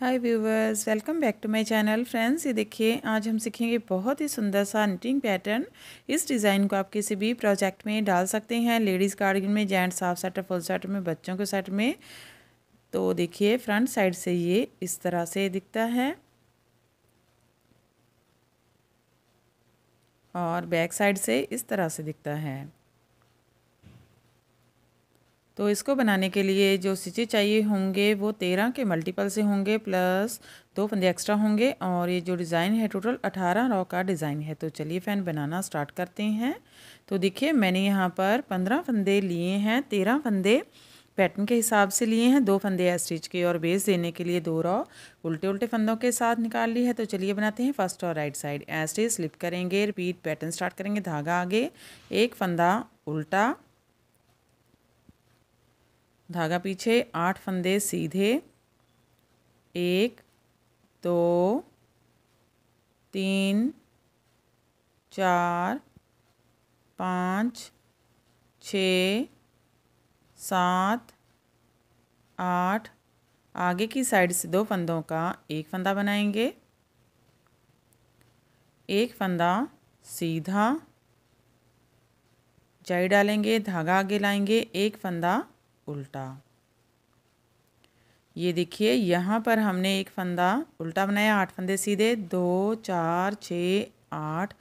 hi viewers welcome back to my channel friends ये देखिए आज हम सीखेंगे बहुत ही सुंदर सा निटिंग पैटर्न इस डिज़ाइन को आप किसी भी प्रोजेक्ट में डाल सकते हैं लेडीज़ कार्डिगन में gents half set full set में बच्चों के सेट में तो देखिए फ्रंट साइड से ये इस तरह से दिखता है और बैक साइड से इस तरह से दिखता है तो इसको बनाने के लिए जो सिचे चाहिए होंगे वो तेरह के मल्टीपल से होंगे प्लस दो फंदे एक्स्ट्रा होंगे और ये जो डिज़ाइन है टोटल अठारह रॉ का डिज़ाइन है तो चलिए फैन बनाना स्टार्ट करते हैं तो देखिए मैंने यहाँ पर पंद्रह फंदे लिए हैं तेरह फंदे पैटर्न के हिसाब से लिए हैं दो फंदे स्टिच के और बेस देने के लिए दो रॉ उल्टे उल्टे फंदों के साथ निकाल ली है तो चलिए बनाते हैं फर्स्ट और राइट साइड एस्टिच स्लिप करेंगे रिपीट पैटर्न स्टार्ट करेंगे धागा आगे एक फंदा उल्टा धागा पीछे आठ फंदे सीधे एक दो तीन चार पाँच छ सात आठ आगे की साइड से दो फंदों का एक फंदा बनाएंगे एक फंदा सीधा जाई डालेंगे धागा आगे लाएंगे एक फंदा उल्टा ये देखिए यहाँ पर हमने एक फंदा उल्टा बनाया आठ फंदे सीधे दो चार छ आठ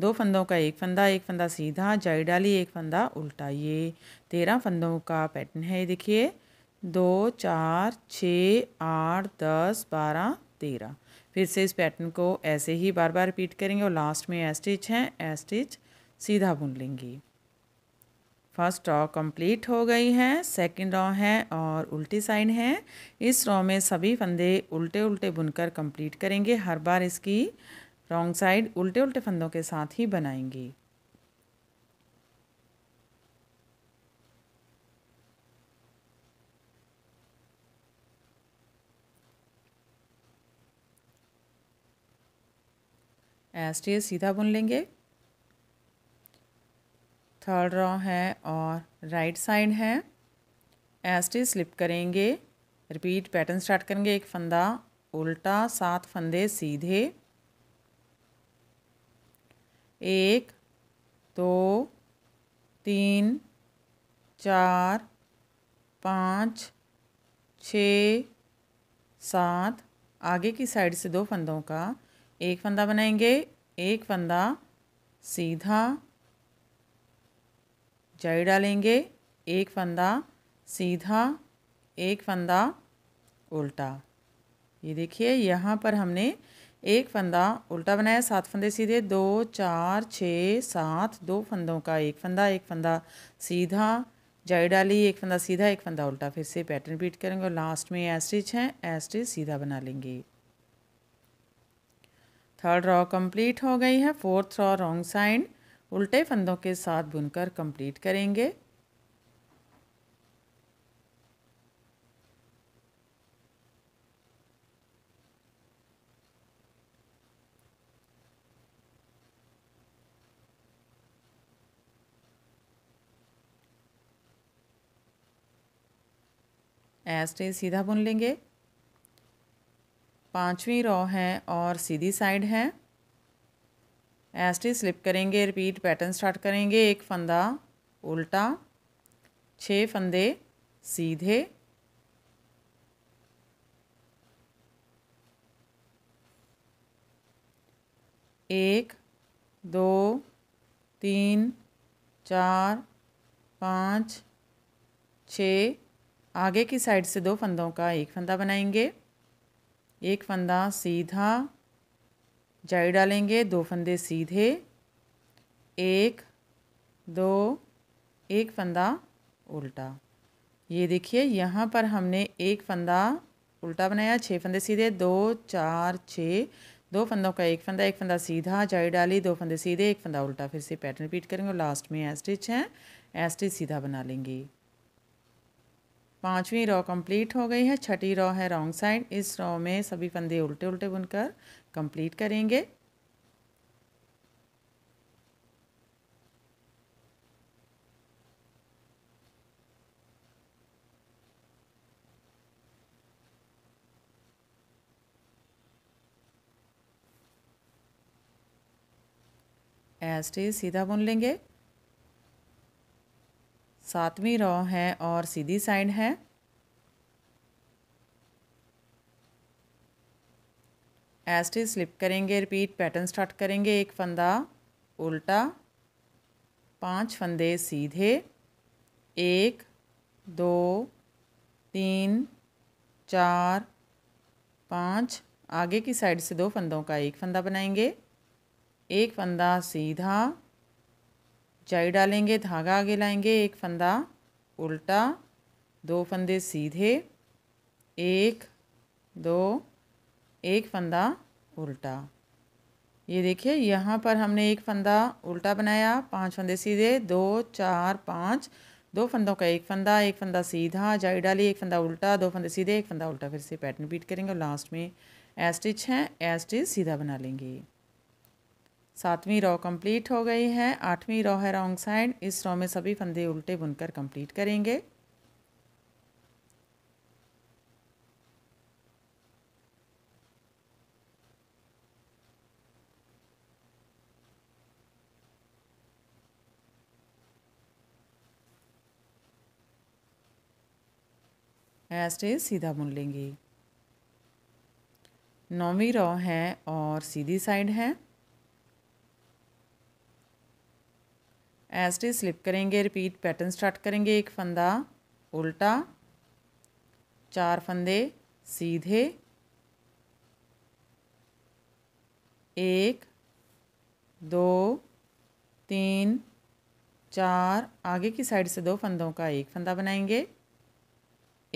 दो फंदों का एक फंदा एक फंदा सीधा जाई डाली एक फंदा उल्टा ये तेरह फंदों का पैटर्न है ये देखिए दो चार छ आठ दस बारह तेरह फिर से इस पैटर्न को ऐसे ही बार बार रिपीट करेंगे और लास्ट में एस्टिच है एस्टिच सीधा बुन लेंगे फर्स्ट रॉ कंप्लीट हो गई है सेकंड रॉ है और उल्टी साइड है इस रॉ में सभी फंदे उल्टे उल्टे बुनकर कंप्लीट करेंगे हर बार इसकी रॉन्ग साइड उल्टे उल्टे फंदों के साथ ही बनाएंगे एस्ट्रे सीधा बुन लेंगे थर्ड रॉ है और राइट साइड है टी स्लिप करेंगे रिपीट पैटर्न स्टार्ट करेंगे एक फंदा उल्टा सात फंदे सीधे एक दो तीन चार पाँच छ सात आगे की साइड से दो फंदों का एक फंदा बनाएंगे एक फंदा सीधा चाई डालेंगे एक फंदा सीधा एक फंदा उल्टा ये देखिए यहाँ पर हमने एक फंदा उल्टा बनाया सात फंदे सीधे दो चार छः सात दो फंदों का एक फंदा एक फंदा सीधा जाई डाली एक फंदा सीधा एक फंदा उल्टा फिर से पैटर्न रिपीट करेंगे और लास्ट में एस्ट्रिच है एस्ट्रिच सीधा बना लेंगे थर्ड रॉ कंप्लीट हो गई है फोर्थ रॉ रॉन्ग साइड उल्टे फंदों के साथ बुनकर कंप्लीट करेंगे ऐसे सीधा बुन लेंगे पांचवी रॉ है और सीधी साइड है एस्टी स्लिप करेंगे रिपीट पैटर्न स्टार्ट करेंगे एक फंदा उल्टा छः फंदे सीधे एक दो तीन चार पाँच छ आगे की साइड से दो फंदों का एक फंदा बनाएंगे एक फंदा सीधा जाई डालेंगे दो फंदे सीधे एक दो एक फंदा उल्टा ये देखिए यहाँ पर हमने एक फंदा उल्टा बनाया छः फंदे सीधे दो चार छः दो फंदों का एक फंदा एक फंदा सीधा जाई डाली दो फंदे सीधे एक फंदा उल्टा फिर से पैटर्न रिपीट करेंगे और लास्ट में एस्टिच है एस्टिच सीधा बना लेंगे पांचवी रॉ कंप्लीट हो गई है छठी रॉ है रॉन्ग साइड इस रॉ में सभी फंदे उल्टे उल्टे बुनकर कंप्लीट करेंगे एस्टे सीधा बुन लेंगे सातवीं रॉ है और सीधी साइड है एस्ट स्लिप करेंगे रिपीट पैटर्न स्टार्ट करेंगे एक फंदा उल्टा पांच फंदे सीधे एक दो तीन चार पाँच आगे की साइड से दो फंदों का एक फंदा बनाएंगे एक फंदा सीधा जाई डालेंगे धागा आगे लाएंगे एक फंदा उल्टा दो फंदे सीधे एक दो एक फंदा उल्टा ये देखिए यहाँ पर हमने एक फंदा उल्टा बनाया पांच फंदे सीधे दो चार पाँच दो फंदों का एक फंदा एक फंदा सीधा जाई डाली एक फंदा उल्टा दो फंदे सीधे एक फंदा उल्टा फिर से पैटर्न रिपीट करेंगे और लास्ट में एस्टिच है एस्टिच सीधा बना लेंगे सातवीं रॉ कंप्लीट हो गई है आठवीं रॉ है रॉन्ग साइड इस रॉ में सभी फंदे उल्टे बुनकर कंप्लीट करेंगे एज सीधा बुन लेंगे नौवीं रॉ है और सीधी साइड है एस्टी स्लिप करेंगे रिपीट पैटर्न स्टार्ट करेंगे एक फंदा उल्टा चार फंदे सीधे एक दो तीन चार आगे की साइड से दो फंदों का एक फंदा बनाएंगे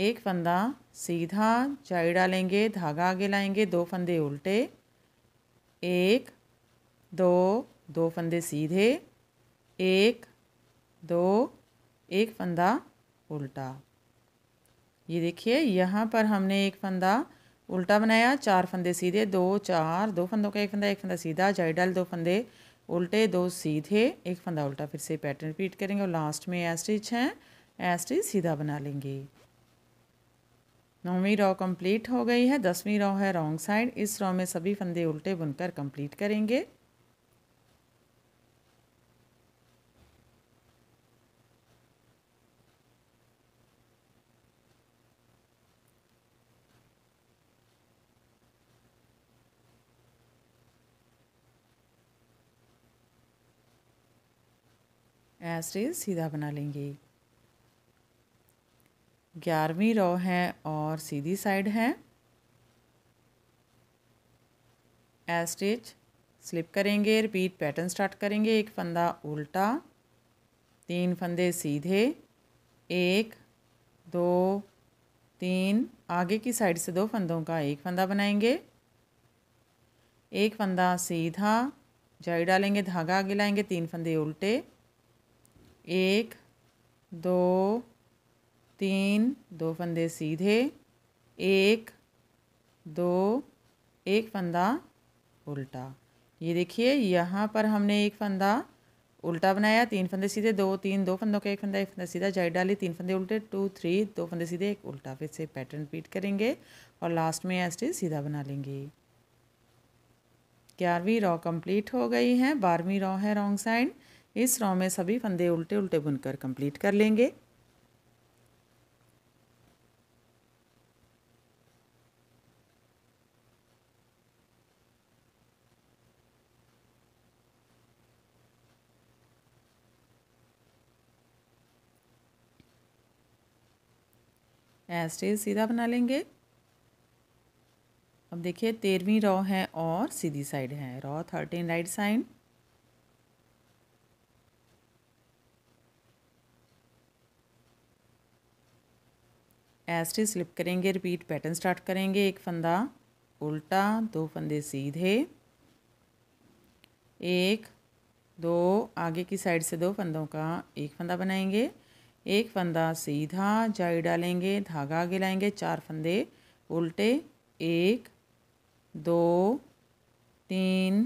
एक फंदा सीधा चाई डालेंगे धागा आगे लाएंगे दो फंदे उल्टे एक दो दो फंदे सीधे एक दो एक फंदा उल्टा ये देखिए यहाँ पर हमने एक फंदा उल्टा बनाया चार फंदे सीधे दो चार दो फंदों का एक फंदा एक फंदा सीधा डाल दो फंदे उल्टे दो सीधे एक फंदा उल्टा फिर से पैटर्न रिपीट करेंगे और लास्ट में एस्टिच हैं एस्टिच सीधा बना लेंगे नौवीं रॉ कंप्लीट हो गई है दसवीं रॉ है रॉन्ग साइड इस रॉ में सभी फंदे उल्टे बुनकर कंप्लीट करेंगे ऐसे सीधा बना लेंगे ग्यारहवीं रो है और सीधी साइड है ए स्टिच स्लिप करेंगे रिपीट पैटर्न स्टार्ट करेंगे एक फंदा उल्टा तीन फंदे सीधे एक दो तीन आगे की साइड से दो फंदों का एक फंदा बनाएंगे एक फंदा सीधा जाई डालेंगे धागा आगे लाएंगे तीन फंदे उल्टे एक दो तीन दो फंदे सीधे एक दो एक फंदा उल्टा ये देखिए यहाँ पर हमने एक फंदा उल्टा बनाया तीन फंदे सीधे दो तीन दो फंदों का एक फंदा एक फंदा सीधा जाइड डाली तीन फंदे उल्टे टू थ्री दो फंदे सीधे एक उल्टा फिर से पैटर्न रिपीट करेंगे और लास्ट में एस्टिच सीधा बना लेंगे ग्यारहवीं रॉ कंप्लीट हो गई है बारहवीं रॉ है रॉन्ग साइड इस रॉ में सभी फंदे उल्टे उल्टे बुनकर कंप्लीट कर लेंगे एस्टेज सीधा बना लेंगे अब देखिए तेरहवीं रॉ है और सीधी साइड है row thirteen right side S T slip करेंगे रिपीट पैटर्न स्टार्ट करेंगे एक फंदा उल्टा दो फंदे सीधे एक दो आगे की साइड से दो फंदों का एक फंदा बनाएंगे एक फंदा सीधा जाई डालेंगे धागा आगे लाएंगे चार फंदे उल्टे एक दो तीन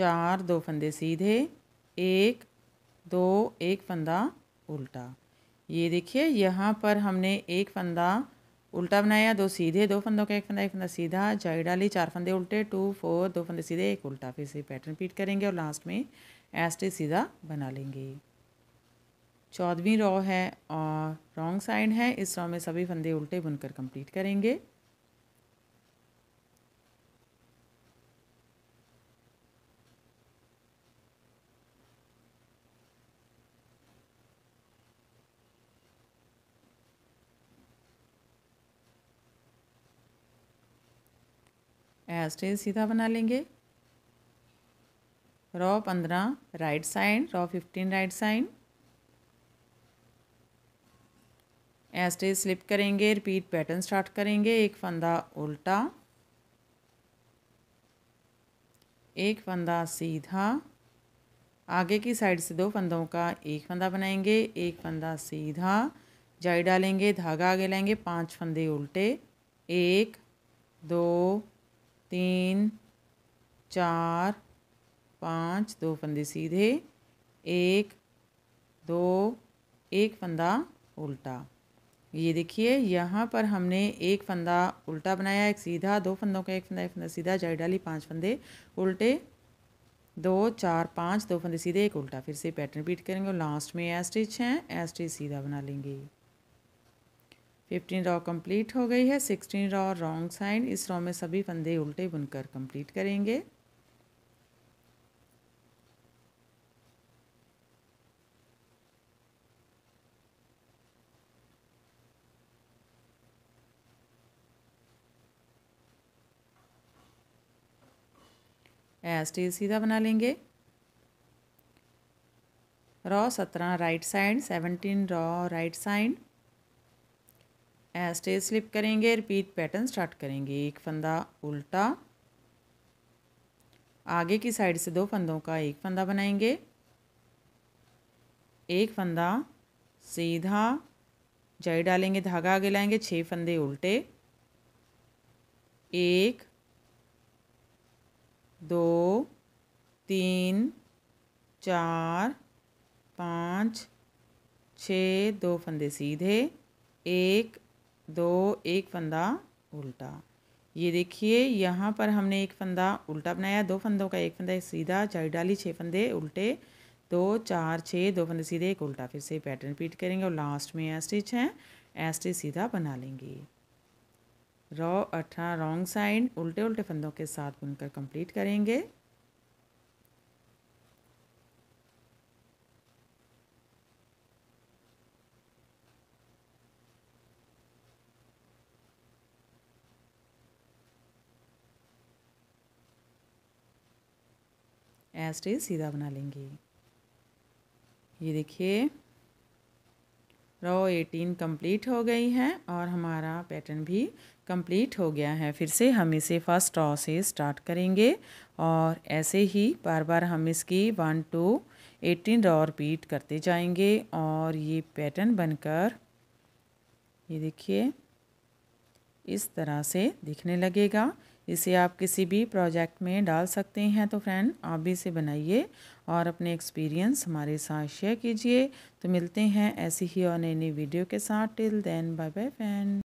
चार दो फंदे सीधे एक दो एक फंदा उल्टा ये देखिए यहाँ पर हमने एक फंदा उल्टा बनाया दो सीधे दो फंदों का एक फंदा एक फंदा सीधा जाई डाली चार फंदे उल्टे टू फोर दो फंदे सीधे एक उल्टा फिर से पैटर्न रिपीट करेंगे और लास्ट में एस्टे सीधा बना लेंगे चौदहवीं रॉ है और रॉन्ग साइड है इस रॉ में सभी फंदे उल्टे बुनकर कंप्लीट करेंगे एस्टेज सीधा बना लेंगे रॉ पंद्रह right side row fifteen right side एस्टेज स्लिप करेंगे रिपीट पैटर्न स्टार्ट करेंगे एक फंदा उल्टा एक फंदा सीधा आगे की साइड से दो फंदों का एक फंदा बनाएंगे एक फंदा सीधा जाई डालेंगे धागा आगे लाएंगे पांच फंदे उल्टे एक दो तीन चार पाँच दो फंदे सीधे एक दो एक फंदा उल्टा ये देखिए यहाँ पर हमने एक फंदा उल्टा बनाया एक सीधा दो फंदों का एक फंदा एक फंदा सीधा जाई डाली पांच फंदे उल्टे दो चार पाँच दो फंदे सीधे एक उल्टा फिर से पैटर्न रिपीट करेंगे और लास्ट में एस्टिच स्टिच हैं एस स्टिच सीधा बना लेंगे फिफ्टीन रॉ कंप्लीट हो गई है सिक्सटीन रॉ रॉन्ग साइड इस रॉ में सभी फंदे उल्टे बुनकर कंप्लीट करेंगे स्टील सीधा बना लेंगे रॉ सत्रह right side seventeen row right side stage slip करेंगे रिपीट पैटर्न स्टार्ट करेंगे एक फंदा उल्टा आगे की साइड से दो फंदों का एक फंदा बनाएंगे एक फंदा सीधा जाई डालेंगे धागा आगे लाएंगे छः फंदे उल्टे एक दो तीन चार पाँच छः दो फंदे सीधे एक दो एक फंदा उल्टा ये देखिए यहाँ पर हमने एक फंदा उल्टा बनाया दो फंदों का एक फंदा एक सीधा चार डाली छः फंदे उल्टे दो चार छः दो फंदे सीधे एक उल्टा फिर से पैटर्न रिपीट करेंगे और लास्ट में ए स्टिच है ए स्टिच सीधा बना लेंगे रॉ अठारह रॉन्ग साइड उल्टे उल्टे फंदों के साथ बुनकर कंप्लीट करेंगे एज सीधा बना लेंगे ये देखिए रो एटीन कंप्लीट हो गई है और हमारा पैटर्न भी कंप्लीट हो गया है फिर से हम इसे फर्स्ट रॉ से स्टार्ट करेंगे और ऐसे ही बार बार हम इसकी one two eighteen row repeat करते जाएंगे और ये पैटर्न बनकर ये देखिए इस तरह से दिखने लगेगा इसे आप किसी भी प्रोजेक्ट में डाल सकते हैं तो फ्रेंड आप भी इसे बनाइए और अपने एक्सपीरियंस हमारे साथ शेयर कीजिए तो मिलते हैं ऐसी ही और नई नई वीडियो के साथ till then bye bye friend